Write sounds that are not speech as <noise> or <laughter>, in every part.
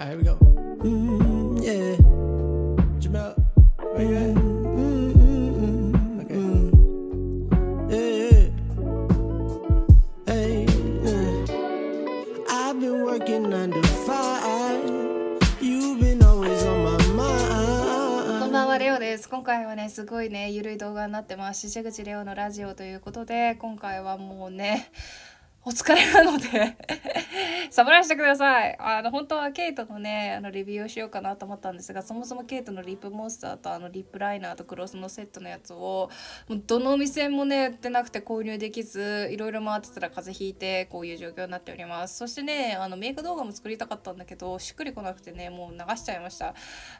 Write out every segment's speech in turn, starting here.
Alright, h e です今回はねすごいねゆるい動画になってます「しじぐちレオのラジオ」ということで今回はもうねお疲れなので <laughs> サムライしてください。あの、本当はケイトのね、あの、レビューをしようかなと思ったんですが、そもそもケイトのリップモンスターとあの、リップライナーとクロスのセットのやつを、もうどのお店もね、売ってなくて購入できず、いろいろ回ってたら風邪ひいて、こういう状況になっております。そしてね、あの、メイク動画も作りたかったんだけど、しっくりこなくてね、もう流しちゃいました。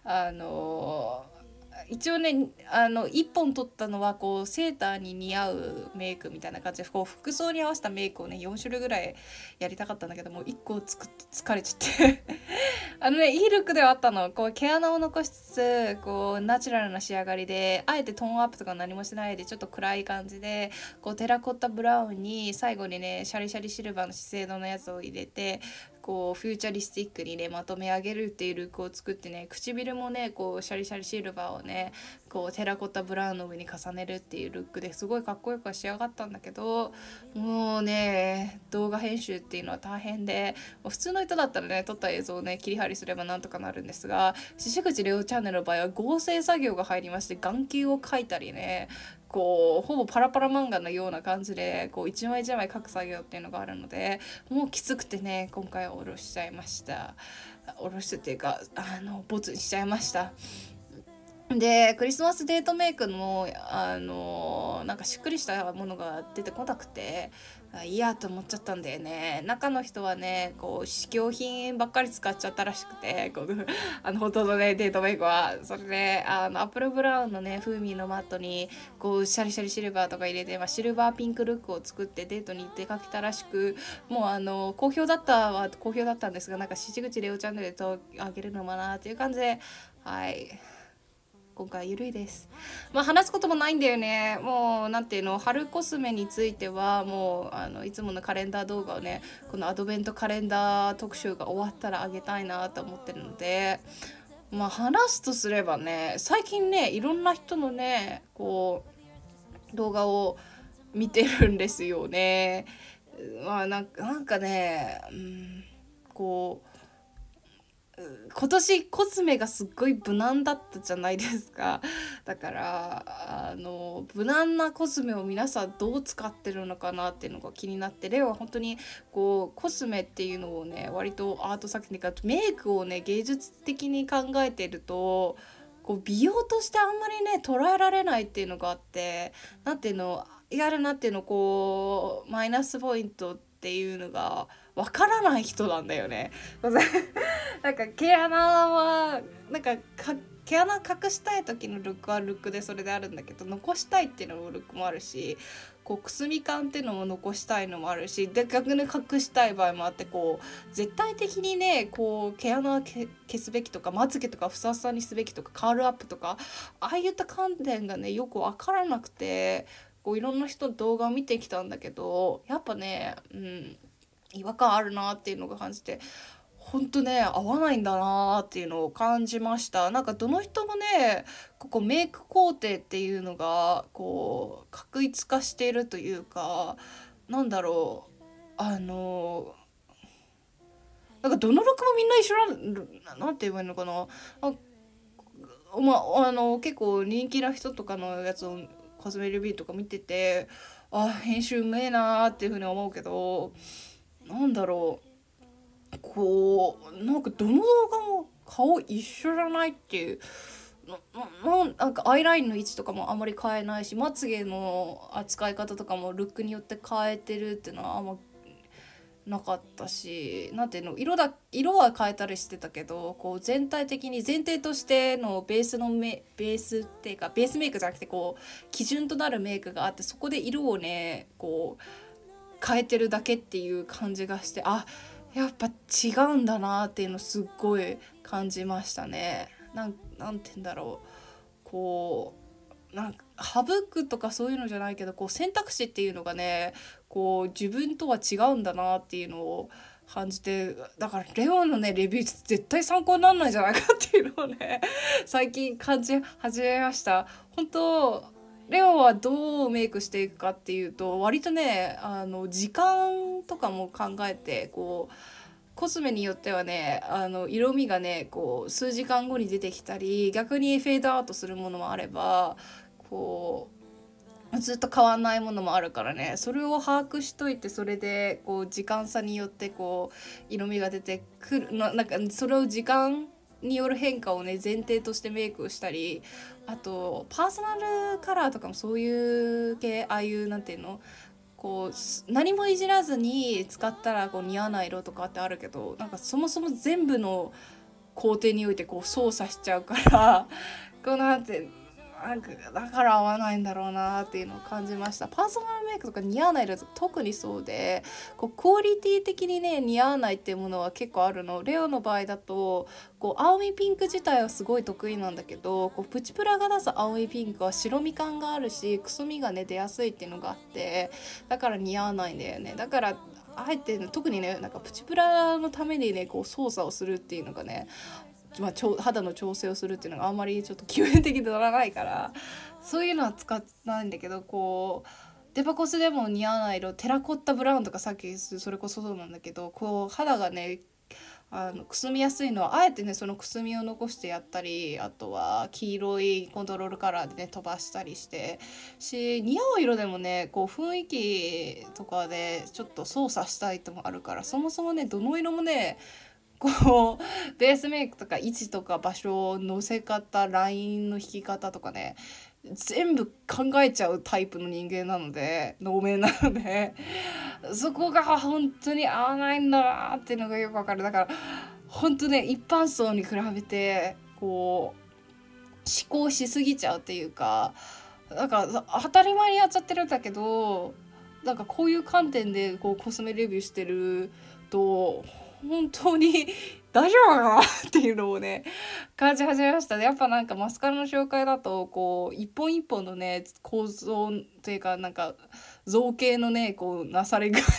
あのー一応ねあの1本取ったのはこうセーターに似合うメイクみたいな感じでこう服装に合わせたメイクをね4種類ぐらいやりたかったんだけどもう1個つく疲れちゃって <laughs> あのねいいルックではあったのこう毛穴を残しつつこうナチュラルな仕上がりであえてトーンアップとか何もしないでちょっと暗い感じでこうテラコッタブラウンに最後にねシャリシャリシルバーの資生堂のやつを入れてこうフューチャリスティックにねまとめ上げるっていうルックを作ってね唇もねこうシャリシャリシルバーをねこうテラコッタブラウンの上に重ねるっていうルックですごいかっこよくは仕上がったんだけどもうね動画編集っていうのは大変で普通の人だったらね撮った映像をね切り張りすればなんとかなるんですが獅子口レオチャンネルの場合は合成作業が入りまして眼球を描いたりねこうほぼパラパラ漫画のような感じでこう一枚一枚書く作業っていうのがあるのでもうきつくてね今回はおろしちゃいましたおろしてっていうかあのボツにしちゃいましたでクリスマスデートメイクのあのなんかしっくりしたものが出てこなくて嫌と思っちゃったんだよね中の人はねこう試供品ばっかり使っちゃったらしくてこの <laughs> あのとんのねデートメイクはそれであのアップルブラウンのね風味のマットにこうシャリシャリシルバーとか入れて、まあ、シルバーピンクルックを作ってデートに出かけたらしくもうあの好評だったは好評だったんですがなんか七口レオチャンネルであげるのもなっていう感じではい。今回ゆるいです。まあ、話すこともないんだよね。もう何ていうの春コスメについてはもうあのいつものカレンダー動画をねこのアドベントカレンダー特集が終わったらあげたいなと思ってるので。まあ話すとすればね最近ねいろんな人のねこう動画を見てるんですよね。まあなんかなんかね、うん、こう今年コスメがすっごい無難だったじゃないですかだからあの無難なコスメを皆さんどう使ってるのかなっていうのが気になってオは本当にこうコスメっていうのをね割とアート作品とかメイクをね芸術的に考えてるとこう美容としてあんまりね捉えられないっていうのがあって何ていうのやるなっていうのこうマイナスポイントってっていうのがわからない人なんだよね。<laughs> なんか毛穴はなんか毛穴隠したい時のルックはルックでそれであるんだけど残したいっていうのもルックもあるしこうくすみ感っていうのも残したいのもあるしで逆に隠したい場合もあってこう絶対的にねこう毛穴は消すべきとかまつげとかふさふさにすべきとかカールアップとかああいった観点がねよく分からなくてこういろんな人動画を見てきたんだけどやっぱね、うん、違和感あるなっていうのが感じて本当ね合わないんだなーっていうのを感じましたなんかどの人もねここメイク工程っていうのがこう確一化しているというかなんだろうあのなんかどの録もみんな一緒ななんて言えばいいのかなあまあの結構人気な人とかのやつをカズメルビーとか見ててあ編集うめえなーっていうふうに思うけどなんだろうこうなんかどの動画も顔一緒じゃないっていう。なななんかアイラインの位置とかもあんまり変えないしまつげの扱い方とかもルックによって変えてるっていうのはあんまなかったし何ていうの色だ色は変えたりしてたけどこう全体的に前提としてのベースのメベースっていうかベースメイクじゃなくてこう基準となるメイクがあってそこで色をねこう変えてるだけっていう感じがしてあやっぱ違うんだなっていうのすっごい感じましたね。なんなんて言うんだろうこうなんか省くとかそういうのじゃないけどこう選択肢っていうのがねこう自分とは違うんだなっていうのを感じてだからレオンのねレビュー絶対参考になんないんじゃないかっていうのをね最近感じ始めました本当レオはどうメイクしていくかっていうと割とねあの時間とかも考えてこうコスメによってはねあの色味がねこう数時間後に出てきたり逆にフェードアウトするものもあればこうずっと変わんないものもあるからねそれを把握しといてそれでこう時間差によってこう色味が出てくるのなんかそれを時間による変化をね前提としてメイクをしたりあとパーソナルカラーとかもそういう系ああいう何ていうのこう何もいじらずに使ったらこう似合わない色とかってあるけどなんかそもそも全部の工程においてこう操作しちゃうからこうなんてだから合わないんだろうなっていうのを感じましたパーソナルメイクとか似合わない色特にそうでこうクオリティ的にね似合わないっていうものは結構あるのレオの場合だとこう青いピンク自体はすごい得意なんだけどこうプチプラが出す青いピンクは白み感があるしくすみがね出やすいっていうのがあってだから似合わないんだよねだからあえて、特にねなんかプチプラのためにねこう操作をするっていうのがねまあ、肌の調整をするっていうのがあんまりちょっと基本的にならないからそういうのは使わないんだけどこうデパコスでも似合わない色テラコッタブラウンとかさっきそれこそそうなんだけどこう肌がねあのくすみやすいのはあえてねそのくすみを残してやったりあとは黄色いコントロールカラーでね飛ばしたりしてし似合う色でもねこう雰囲気とかでちょっと操作したいともあるからそもそもねどの色もねこうベースメイクとか位置とか場所のせ方ラインの引き方とかね全部考えちゃうタイプの人間なので能面なのでそこが本当に合わないんだなっていうのがよくわかるだから本当ね一般層に比べてこう思考しすぎちゃうっていうかなんか当たり前にやっちゃってるんだけどなんかこういう観点でこうコスメレビューしてると本当に大丈夫かなっていうのをね感じ始めましたねやっぱなんかマスカラの紹介だとこう一本一本のね構造というかなんか造形のねこうなされ具合とか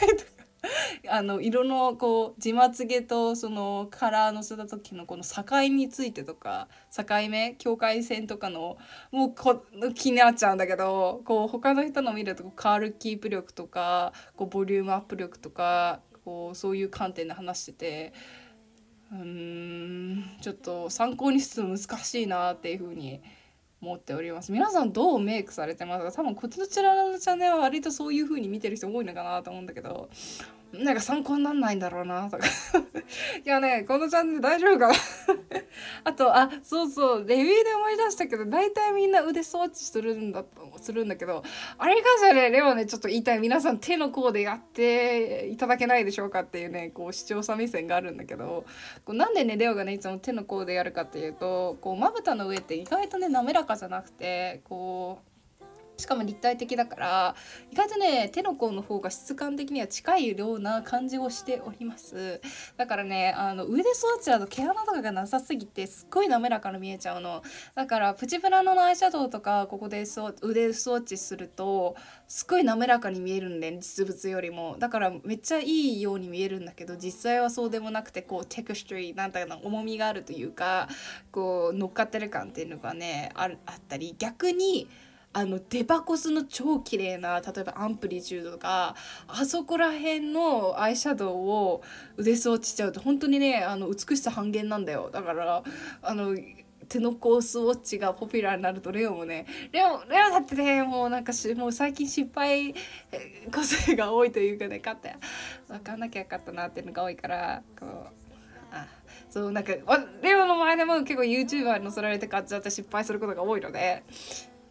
<laughs> あの色のこう地まつげとそのカラーのせた時のこの境についてとか境目境界線とかのもうこ気になっちゃうんだけどこう他の人の見るとカールキープ力とかこうボリュームアップ力とかこうそういう観点で話しててうーんちょっと参考にしつつ難しいなっていうふうに思っております皆さんどうメイクされてますか多分こちらのチャンネルは割とそういうふうに見てる人多いのかなと思うんだけどなんか参考になんないんだろうなとか <laughs> いやねこのチャンネル大丈夫かな <laughs> あとあそうそうレビューで思い出したけど大体みんな腕装置するんだするんだけどあれがじゃねレオねちょっと言いたい皆さん手の甲でやっていただけないでしょうかっていうねこう視聴者目線があるんだけどこうなんでねレオがねいつも手の甲でやるかっていうとこうまぶたの上って意外とね滑らかじゃなくてこうしかも立体的だから意外とね手の甲の方が質感的には近いような感じをしておりますだからねあの腕装置だと毛穴とかがなさすぎてすっごい滑らかに見えちゃうのだからプチプラのアイシャドウとかここで腕装置するとすっごい滑らかに見えるんで、実物よりもだからめっちゃいいように見えるんだけど実際はそうでもなくてこうテクストリーなんだか重みがあるというかこう乗っかってる感っていうのがねあったり逆にあのデパコスの超綺麗な例えばアンプリチュードとかあそこら辺のアイシャドウを腕す落ちちゃうと本当にねあの美しさ半減なんだよだからあの手のコースウォッチがポピュラーになるとレオもねレオレオだってねもうなんかしもう最近失敗個性が多いというかね勝って分かんなきゃよかったなっていうのが多いからこうあそうなんかレオの前でも結構 YouTuber に乗せられてっちだって失敗することが多いので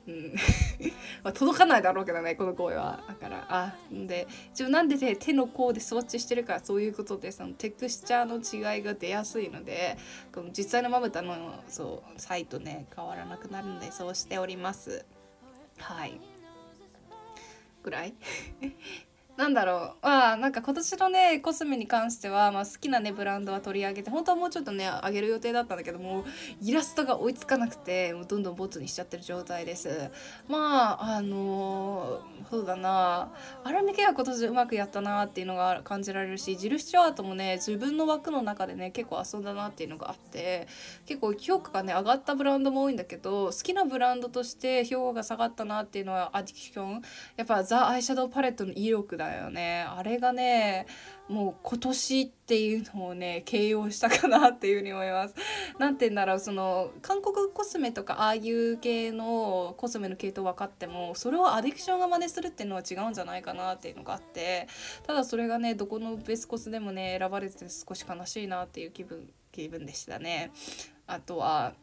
うん <laughs> まあ、届かないだろうけどねこの声はだからあで一応なんで、ね、手の甲で装置してるからそういうことでそのテクスチャーの違いが出やすいのでこの実際のまぶたのそうサイトね変わらなくなるんでそうしておりますはいぐらいなんだろうまあなんか今年のねコスメに関しては、まあ、好きなねブランドは取り上げて本当はもうちょっとね上げる予定だったんだけどもイラストが追いつかなくてもうどんどんボツにしちゃってる状態ですまああのー、そうだなアラミケア今年うまくやったなっていうのが感じられるしジル・スチュアートもね自分の枠の中でね結構遊んだなっていうのがあって結構評価がね上がったブランドも多いんだけど好きなブランドとして評価が下がったなっていうのはアディクションやっぱザ・アイシャドウパレットの威力だだよねあれがねもう今年っていうのをね形容したかなっていうふうに思います。何て言うんだろうその韓国コスメとかああいう系のコスメの系統分かってもそれをアディクションが真似するっていうのは違うんじゃないかなっていうのがあってただそれがねどこのベスコスでもね選ばれて少し悲しいなっていう気分気分でしたね。あとは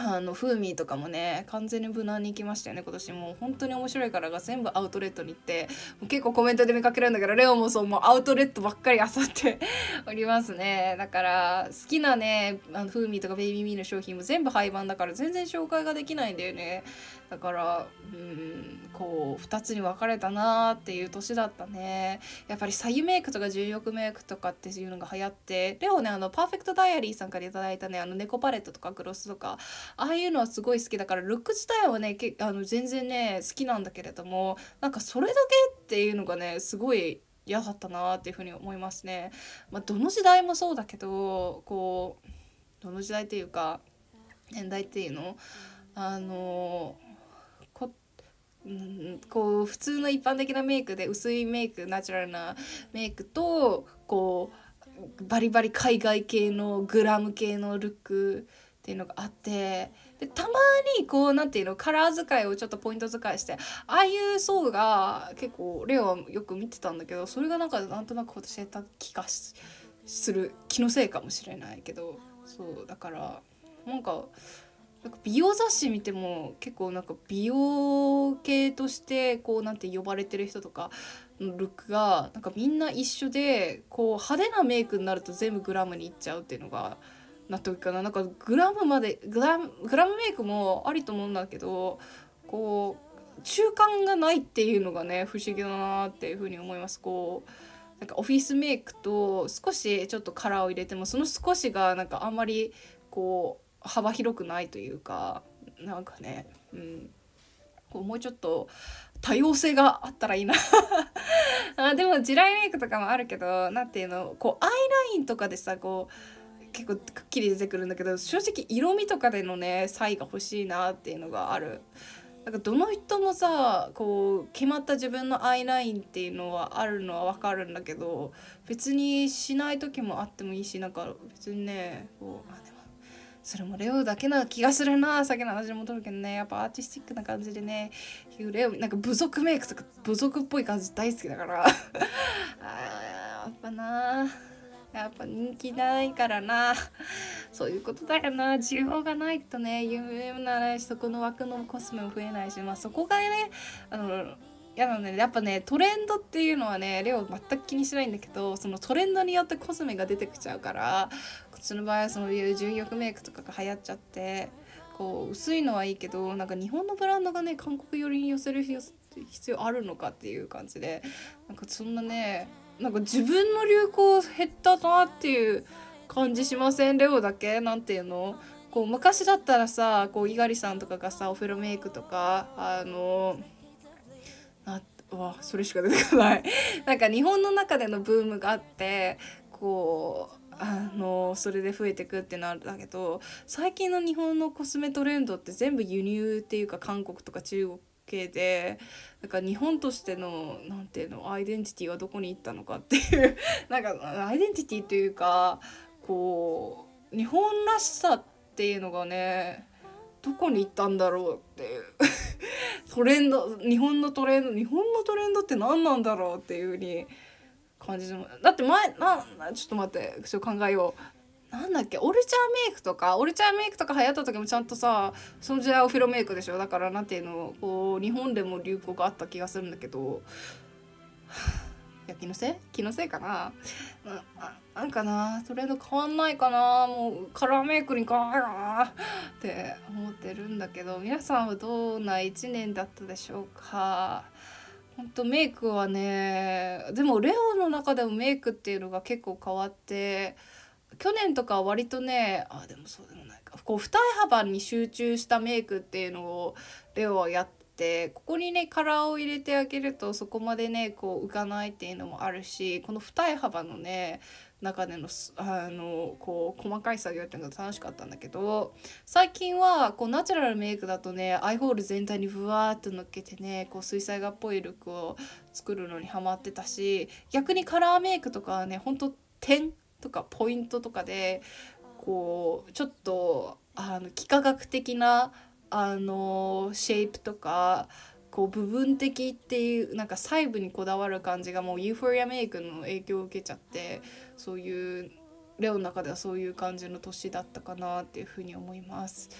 あのミーとかもね完全に無難に行きましたよね今年もう本当に面白いからが全部アウトレットに行って結構コメントで見かけるんだけどレオもそうもうアウトレットばっかり漁って <laughs> おりますねだから好きなねあのミーとかベイビーミーの商品も全部廃盤だから全然紹介ができないんだよねだからうんこう2つに分かれたなーっていう年だったねやっぱり左右メイクとか重力メイクとかっていうのが流行ってレオねあのパーフェクトダイアリーさんから頂いたねあの猫パレットとかグロスとかああいうのはすごい好きだからルック自体はねけあの全然ね好きなんだけれどもなんかそれだけっていうのがねすごい嫌だったなっていうふうに思いますね。まあ、どの時代もそうだけどこうどの時代っていうか年代っていうのあのーうん、こう普通の一般的なメイクで薄いメイクナチュラルなメイクとこうバリバリ海外系のグラム系のルックっていうのがあってでたまにこう何ていうのカラー使いをちょっとポイント使いしてああいう層が結構レオはよく見てたんだけどそれがなんかなんとなく私やった気がする気のせいかもしれないけどそうだからなんか。なんか美容雑誌見ても結構なんか美容系としてこうなんて呼ばれてる人とかのルックがなんかみんな一緒でこう派手なメイクになると全部グラムにいっちゃうっていうのが納得かななんかグラムまでグラムグラムメイクもありと思うんだけどこう中間がないっていうのがね不思議だなっていうふうに思います。こうなんかオフィスメイクと少しちょっとカラーを入れてもその少しがなんかあんまりこう幅広くないというかなんかね、うん、こうもうちょっと多様性があったらいいな <laughs> あでも地雷メイクとかもあるけど何ていうのこうアイラインとかでさこう結構くっきり出てくるんだけど正直色味とかでのね差異が欲しいなっていうのがある。なんかどの人もさこう決まった自分のアイラインっていうのはあるのは分かるんだけど別にしない時もあってもいいしなんか別にねこうそれもレオだけな気がするなさっきの話に戻るけどねやっぱアーティスティックな感じでねレオなんか部族メイクとか部族っぽい感じ大好きだから <laughs> あやっぱなやっぱ人気ないからなそういうことだよな需要がないとね有名な、しそこの枠のコスメも増えないしまあそこがねあの嫌なねやっぱねトレンドっていうのはねレオ全く気にしないんだけどそのトレンドによってコスメが出てきちゃうからこっちの場合はそのいう純欲メイクとかが流行っちゃってこう薄いのはいいけどなんか日本のブランドがね韓国寄りに寄せる必要あるのかっていう感じでなんかそんなねなんか自分の流行減ったなっていう感じしませんレオだけなんていうのこう昔だったらさこう猪狩さんとかがさお風呂メイクとかあのーわそれしか出てこない <laughs> なんか日本の中でのブームがあってこうあのそれで増えてくっていうのはあるんだけど最近の日本のコスメトレンドって全部輸入っていうか韓国とか中国系でなんか日本としての何て言うのアイデンティティはどこに行ったのかっていう <laughs> なんかアイデンティティというかこう日本らしさっていうのがねどこに行ったんだろうっていう <laughs> トレンド日本のトレンド日本のトレンドって何なんだろうっていう風に感じてもだって前なちょっと待ってちょっと考えようなんだっけオルチャーメイクとかオルチャーメイクとか流行った時もちゃんとさその時代はフィロメイクでしょだから何ていうのこう日本でも流行があった気がするんだけどいや気のせい気のせいかななんかなそれと変わんないかなもうカラーメイクに変わんないかなって思ってるんだけど皆さんはどんな1年だったでしょうかほんとメイクはねでもレオの中でもメイクっていうのが結構変わって去年とか割とねあでもそうでもないかこう二重幅に集中したメイクっていうのをレオはやってってここにね殻を入れてあげるとそこまでねこう浮かないっていうのもあるしこの二重幅のね中でのあのこう細かい作業っていうのが楽しかったんだけど最近はこうナチュラルメイクだとねアイホール全体にふわーっとのっけてねこう水彩画っぽいルックを作るのにハマってたし逆にカラーメイクとかはねほんと点とかポイントとかでこうちょっとあの幾何学的なあのシェイプとかこう部分的っていうなんか細部にこだわる感じがもうユーフォリアメイクの影響を受けちゃってそういうレオの中ではそういう感じの年だったかなっていうふうに思います。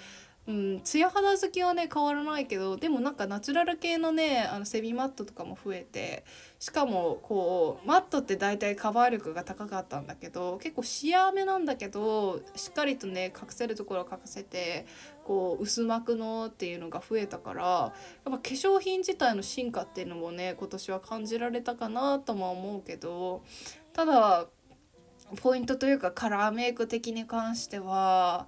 うん、ツヤ肌好きはね変わらないけどでもなんかナチュラル系のねあのセミマットとかも増えてしかもこうマットって大体カバー力が高かったんだけど結構シアーめなんだけどしっかりとね隠せるところを隠せてこう薄膜のっていうのが増えたからやっぱ化粧品自体の進化っていうのもね今年は感じられたかなとも思うけどただポイントというかカラーメイク的に関しては。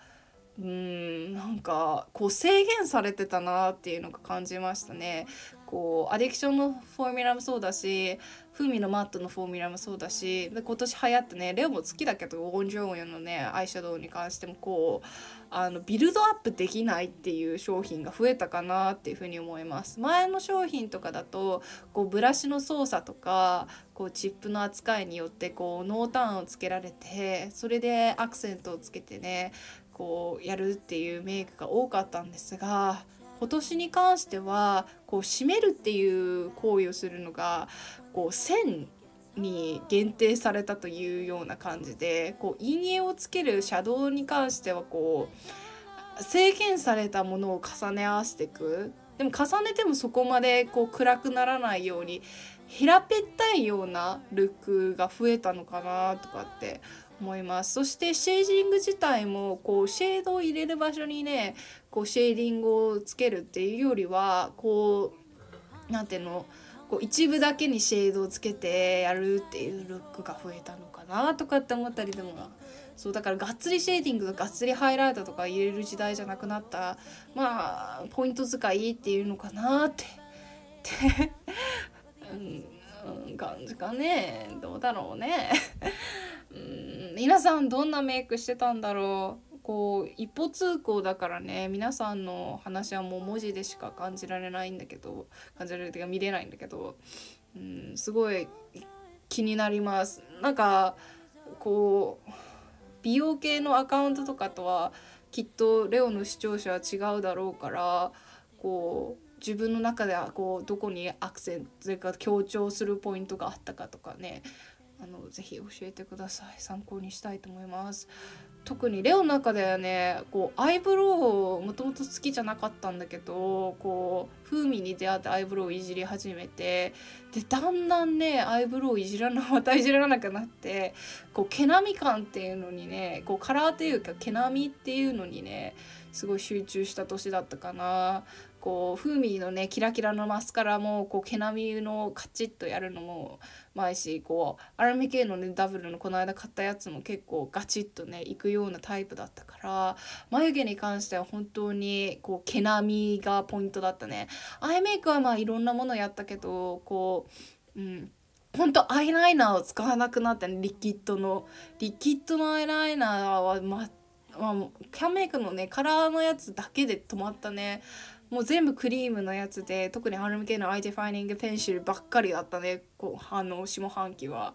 うんなんかこう制限されてたなっていうのが感じましたね。こうアディクションのフォーミュラもそうだし風味のマットのフォーミュラもそうだしで今年流行ってねレオも好きだけどオンジョーンのねアイシャドウに関してもこうあのビルドアップできないっていう商品が増えたかなっていうふうに思います。前の商品とかだとこうブラシの操作とかこうチップの扱いによってこう濃淡をつけられてそれでアクセントをつけてねこうやるっていうメイクが多かったんですが今年に関してはこう締めるっていう行為をするのがこう線に限定されたというような感じでこう陰影をつけるシャドウに関してはこう制限されたものを重ね合わせていくでも重ねてもそこまでこう暗くならないように平べったいようなルックが増えたのかなとかって思いますそしてシェージング自体もこうシェードを入れる場所にねこうシェーディングをつけるっていうよりはこう何ていうのこう一部だけにシェードをつけてやるっていうルックが増えたのかなとかって思ったりでもそうだからがっつりシェーディングががっつりハイライトとか入れる時代じゃなくなったまあポイント使いっていうのかなって。っ <laughs> てうんうん感じかねどうだろうね <laughs> うん皆さんどんなメイクしてたんだろうこう一歩通行だからね皆さんの話はもう文字でしか感じられないんだけど感じられるというか見れないんだけどうんすごい気になりますなんかこう美容系のアカウントとかとはきっとレオの視聴者は違うだろうからこう自分の中ではこうどこにアクセントというか強調するポイントがあったかとかねあのぜひ教えてください参考にしたいと思います特にレオの中ではねこうアイブロウをもともと好きじゃなかったんだけどこう風味に出会ってアイブロウをいじり始めてでだんだんねアイブロウをいじらなまたいじらなくなってこう毛並み感っていうのにねこうカラーというか毛並みっていうのにねすごい集中した年だったかなこう風味のねキラキラのマスカラもこう毛並みのカチッとやるのもうまいしこうアラミ系のねダブルのこの間買ったやつも結構ガチッとねいくようなタイプだったから眉毛に関しては本当にこう毛並みがポイントだったねアイメイクはまあいろんなものやったけどこううんほんとアイライナーを使わなくなったねリキッドのリキッドのアイライナーはままあ、キャンメイクのねカラーのやつだけで止まったねもう全部クリームのやつで特にハルム系のアイディファイニングペンシルばっかりだったねう半の下半期は。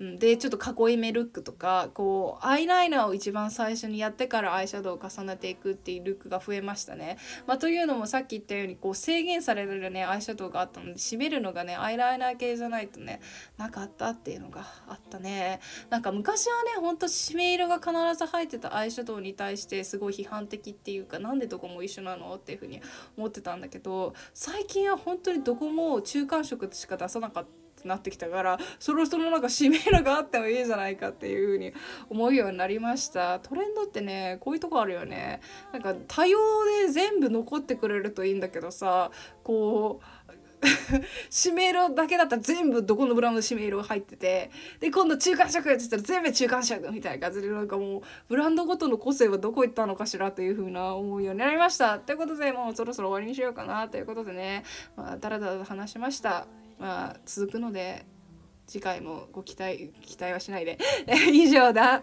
うん、でちょっと囲い目ルックとかこうアイライナーを一番最初にやってからアイシャドウを重ねていくっていうルックが増えましたね。まあ、というのもさっき言ったようにこう制限されるねアイシャドウがあったので締めるのがねアイライナー系じゃないとねなかったっていうのがあったね。なんか昔はねほんと締め色が必ず入ってたアイシャドウに対してすごい批判的っていうかなんでどこも一緒なのっていうふうに思ってたんだけど最近は本当にどこも中間色しか出さなかった。ってなってきたからそろそろなんか使命らがあってもいいじゃないかっていう風に思うようになりましたトレンドってねこういうとこあるよねなんか多様で全部残ってくれるといいんだけどさこうシメロだけだったら全部どこのブランドのシ色ロ入っててで今度中間色って言ったら全部中間色みたいな感じでなんかもうブランドごとの個性はどこ行ったのかしらというふうな思うようになりましたということでもうそろそろ終わりにしようかなということでねまあだらだら話しました。まあ、続くので次回もご期待期待はしないで <laughs> 以上だ